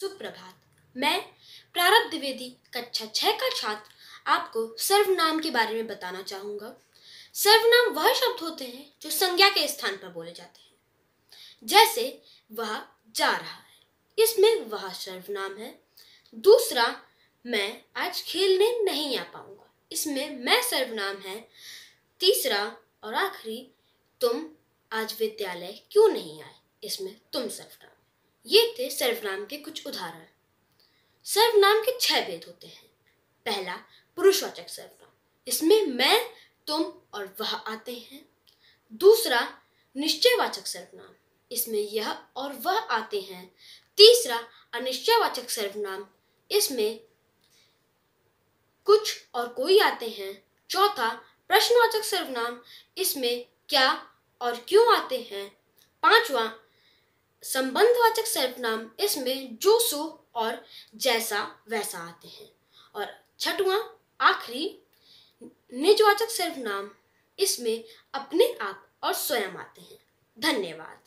सुप्रभात मैं प्रारब्ध द्विवेदी कक्षा छः का छात्र आपको सर्वनाम के बारे में बताना चाहूँगा सर्वनाम वह शब्द होते हैं जो संज्ञा के स्थान पर बोले जाते हैं जैसे वह जा रहा है इसमें वह सर्वनाम है दूसरा मैं आज खेलने नहीं आ पाऊंगा इसमें मैं सर्वनाम है तीसरा और आखिरी तुम आज विद्यालय क्यों नहीं आए इसमें तुम सर्वनाम ये थे सर्वनाम के कुछ उदाहरण सर्वनाम के छह भेद होते हैं पहला पुरुषवाचक सर्वनाम इसमें मैं तुम और वह आते हैं दूसरा निश्चयवाचक सर्वनाम इसमें यह और वह आते हैं तीसरा अनिश्चयवाचक सर्वनाम इसमें कुछ और कोई आते हैं चौथा प्रश्नवाचक सर्वनाम इसमें क्या और क्यों आते हैं पांचवा संबंधवाचक सर्वनाम इसमें जो सो और जैसा वैसा आते हैं और छठवां आखिरी निजवाचक सर्वनाम इसमें अपने आप और स्वयं आते हैं धन्यवाद